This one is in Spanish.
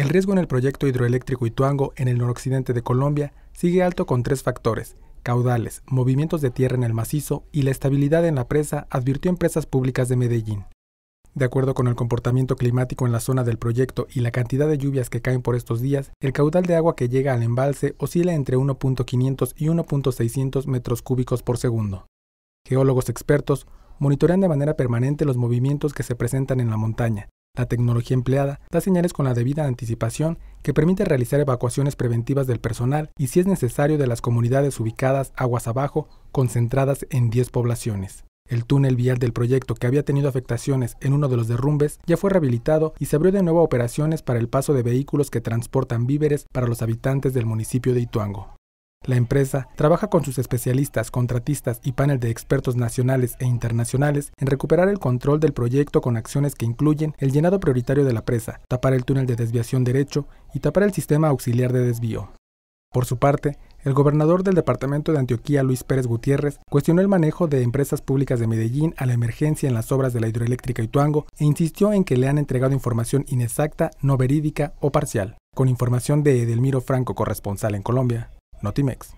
El riesgo en el proyecto hidroeléctrico Ituango en el noroccidente de Colombia sigue alto con tres factores, caudales, movimientos de tierra en el macizo y la estabilidad en la presa, advirtió empresas públicas de Medellín. De acuerdo con el comportamiento climático en la zona del proyecto y la cantidad de lluvias que caen por estos días, el caudal de agua que llega al embalse oscila entre 1.500 y 1.600 metros cúbicos por segundo. Geólogos expertos monitorean de manera permanente los movimientos que se presentan en la montaña, la tecnología empleada da señales con la debida anticipación que permite realizar evacuaciones preventivas del personal y, si es necesario, de las comunidades ubicadas aguas abajo, concentradas en 10 poblaciones. El túnel vial del proyecto, que había tenido afectaciones en uno de los derrumbes, ya fue rehabilitado y se abrió de nuevo operaciones para el paso de vehículos que transportan víveres para los habitantes del municipio de Ituango. La empresa trabaja con sus especialistas, contratistas y panel de expertos nacionales e internacionales en recuperar el control del proyecto con acciones que incluyen el llenado prioritario de la presa, tapar el túnel de desviación derecho y tapar el sistema auxiliar de desvío. Por su parte, el gobernador del departamento de Antioquía, Luis Pérez Gutiérrez, cuestionó el manejo de empresas públicas de Medellín a la emergencia en las obras de la hidroeléctrica Ituango e insistió en que le han entregado información inexacta, no verídica o parcial. Con información de Edelmiro Franco, corresponsal en Colombia, Notimex.